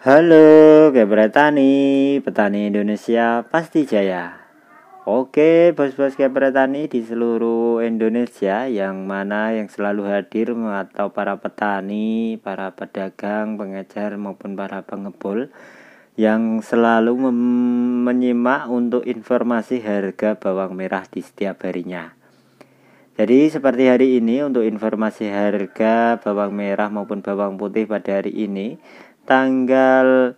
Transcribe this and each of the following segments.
Halo Tani, petani Indonesia pasti jaya. Oke, bos-bos Tani di seluruh Indonesia yang mana yang selalu hadir atau para petani, para pedagang, pengejar maupun para pengepul yang selalu menyimak untuk informasi harga bawang merah di setiap harinya. Jadi seperti hari ini untuk informasi harga bawang merah maupun bawang putih pada hari ini tanggal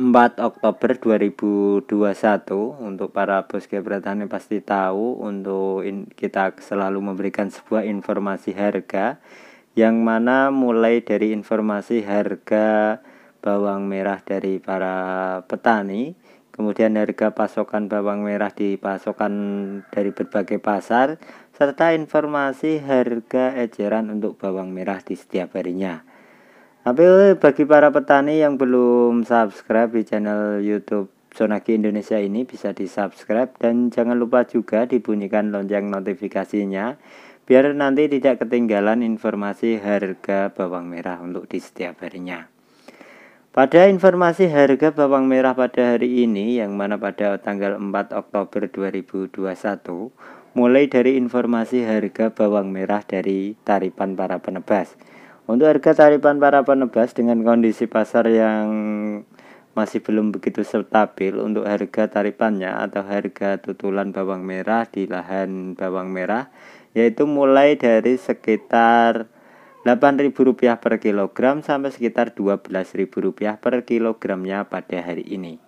4 Oktober 2021 untuk para bos keberatan pasti tahu untuk in, kita selalu memberikan sebuah informasi harga yang mana mulai dari informasi harga bawang merah dari para petani kemudian harga pasokan bawang merah di pasokan dari berbagai pasar, serta informasi harga eceran untuk bawang merah di setiap harinya. Tapi eh, bagi para petani yang belum subscribe di channel YouTube Sonaki Indonesia ini bisa di subscribe dan jangan lupa juga dibunyikan lonceng notifikasinya biar nanti tidak ketinggalan informasi harga bawang merah untuk di setiap harinya. Pada informasi harga bawang merah pada hari ini yang mana pada tanggal 4 Oktober 2021 mulai dari informasi harga bawang merah dari taripan para penebas untuk harga tarifan para penebas dengan kondisi pasar yang masih belum begitu stabil untuk harga tarifannya atau harga tutulan bawang merah di lahan bawang merah yaitu mulai dari sekitar Rp8.000 per kilogram sampai sekitar Rp12.000 per kilogramnya pada hari ini.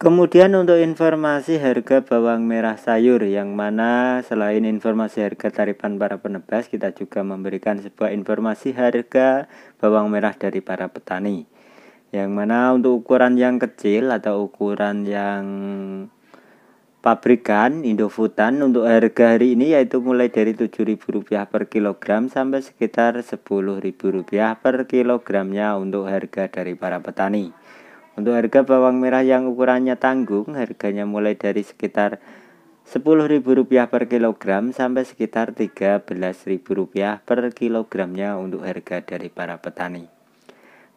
Kemudian untuk informasi harga bawang merah sayur yang mana selain informasi harga tarifan para penebas kita juga memberikan sebuah informasi harga bawang merah dari para petani. Yang mana untuk ukuran yang kecil atau ukuran yang pabrikan Indofutan untuk harga hari ini yaitu mulai dari Rp7.000 per kilogram sampai sekitar Rp10.000 per kilogramnya untuk harga dari para petani. Untuk harga bawang merah yang ukurannya tanggung, harganya mulai dari sekitar Rp10.000 per kilogram sampai sekitar Rp13.000 per kilogramnya untuk harga dari para petani.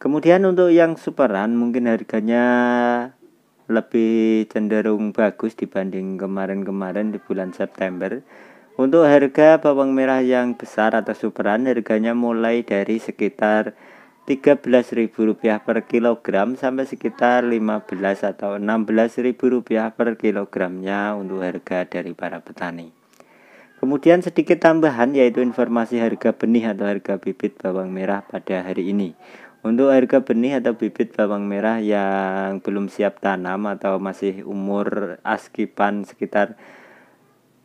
Kemudian untuk yang superan mungkin harganya lebih cenderung bagus dibanding kemarin-kemarin di bulan September. Untuk harga bawang merah yang besar atau superan harganya mulai dari sekitar Rp Rp13.000 per kilogram sampai sekitar 15 atau 16.000 rupiah per kilogramnya untuk harga dari para petani. Kemudian sedikit tambahan yaitu informasi harga benih atau harga bibit bawang merah pada hari ini. Untuk harga benih atau bibit bawang merah yang belum siap tanam atau masih umur askipan sekitar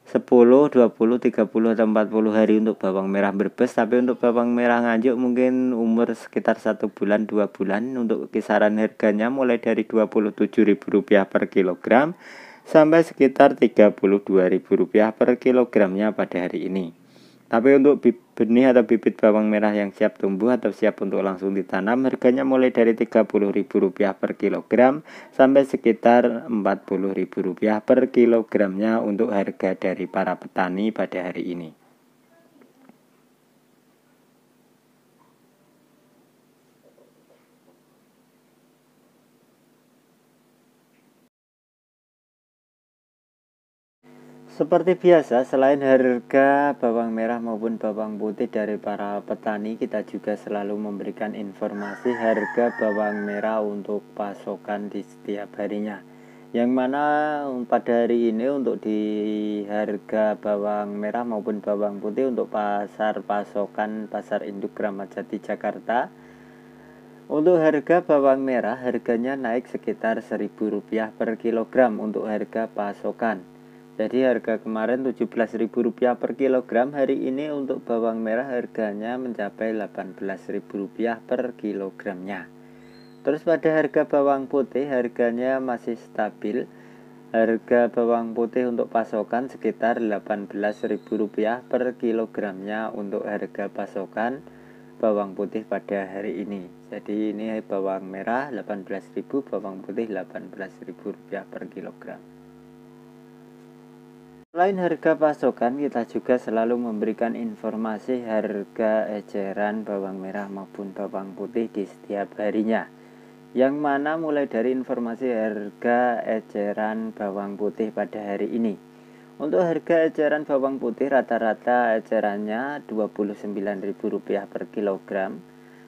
10, 20, 30 atau 40 hari untuk bawang merah berbes tapi untuk bawang merah nganjuk mungkin umur sekitar 1 bulan 2 bulan untuk kisaran harganya mulai dari Rp27.000 per kilogram sampai sekitar Rp32.000 per kilogramnya pada hari ini. Tapi untuk benih atau bibit bawang merah yang siap tumbuh atau siap untuk langsung ditanam harganya mulai dari Rp30.000 per kilogram sampai sekitar Rp40.000 per kilogramnya untuk harga dari para petani pada hari ini. Seperti biasa, selain harga bawang merah maupun bawang putih dari para petani, kita juga selalu memberikan informasi harga bawang merah untuk pasokan di setiap harinya. Yang mana um, pada hari ini untuk di harga bawang merah maupun bawang putih untuk pasar pasokan Pasar Induk Jati Jakarta untuk harga bawang merah harganya naik sekitar 1.000 rupiah per kilogram untuk harga pasokan. Jadi harga kemarin Rp17.000 per kilogram, hari ini untuk bawang merah harganya mencapai Rp18.000 per kilogramnya. Terus pada harga bawang putih harganya masih stabil. Harga bawang putih untuk pasokan sekitar Rp18.000 per kilogramnya untuk harga pasokan bawang putih pada hari ini. Jadi ini bawang merah rp 18.000, bawang putih Rp18.000 per kilogram. Selain harga pasokan, kita juga selalu memberikan informasi harga eceran bawang merah maupun bawang putih di setiap harinya. Yang mana mulai dari informasi harga eceran bawang putih pada hari ini. Untuk harga eceran bawang putih rata-rata ecerannya Rp29.000 per kilogram.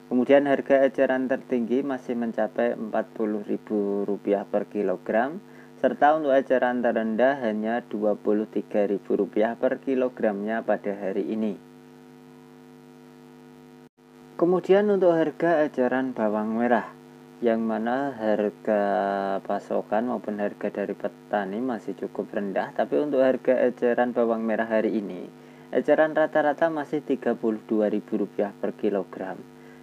Kemudian harga eceran tertinggi masih mencapai Rp40.000 per kilogram serta untuk eceran terendah hanya Rp23.000 per kilogramnya pada hari ini. Kemudian untuk harga eceran bawang merah, yang mana harga pasokan maupun harga dari petani masih cukup rendah, tapi untuk harga eceran bawang merah hari ini, eceran rata-rata masih Rp32.000 per kilogram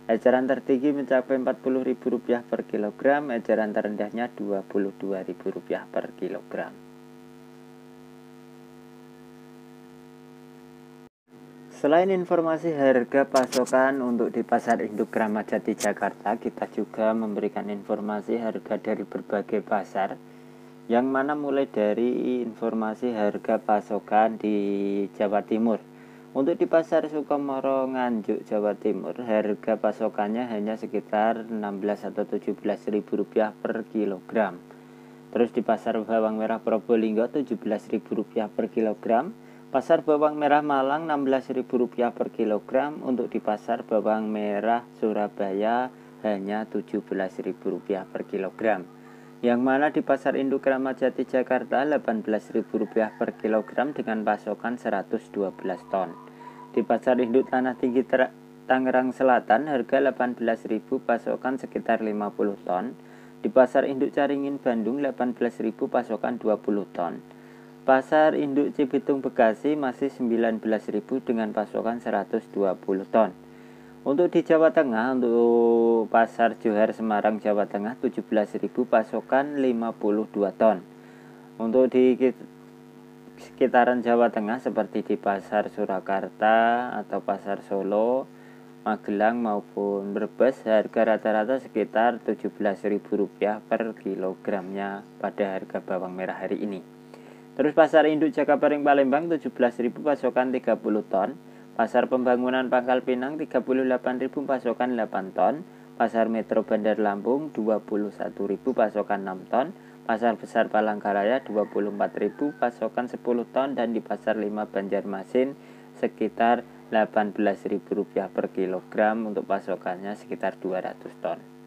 Eceran tertinggi mencapai Rp40.000 per kilogram, eceran terendahnya Rp22.000 per kilogram. Selain informasi harga pasokan untuk di pasar induk jati Jakarta, kita juga memberikan informasi harga dari berbagai pasar yang mana mulai dari informasi harga pasokan di Jawa Timur untuk di pasar Sukomoro Nganjuk Jawa Timur harga pasokannya hanya sekitar 16 atau 17 ribu rupiah per kilogram. Terus di pasar bawang merah Probolinggo 17 ribu rupiah per kilogram. Pasar bawang merah Malang 16 ribu rupiah per kilogram. Untuk di pasar bawang merah Surabaya hanya 17 ribu rupiah per kilogram yang mana di pasar induk Kramat Jati Jakarta Rp18.000 per kilogram dengan pasokan 112 ton. Di pasar induk Tanah Tinggi Ter Tangerang Selatan harga Rp18.000 pasokan sekitar 50 ton. Di pasar induk Caringin Bandung Rp18.000 pasokan 20 ton. Pasar induk Cibitung Bekasi masih 19.000 dengan pasokan 120 ton. Untuk di Jawa Tengah, untuk Pasar Johar Semarang Jawa Tengah 17.000 pasokan 52 ton. Untuk di sekitaran Jawa Tengah seperti di Pasar Surakarta atau Pasar Solo, Magelang maupun Brebes harga rata-rata sekitar Rp17.000 per kilogramnya pada harga bawang merah hari ini. Terus pasar induk Jakabaring Palembang 17.000 pasokan 30 ton. Pasar pembangunan Pangkal Pinang 38.000 pasokan 8 ton, Pasar Metro Bandar Lampung 21.000 pasokan 6 ton, Pasar Besar Palangkaraya 24.000 pasokan 10 ton dan di Pasar 5 Banjarmasin sekitar 18.000 rupiah per kilogram untuk pasokannya sekitar 200 ton.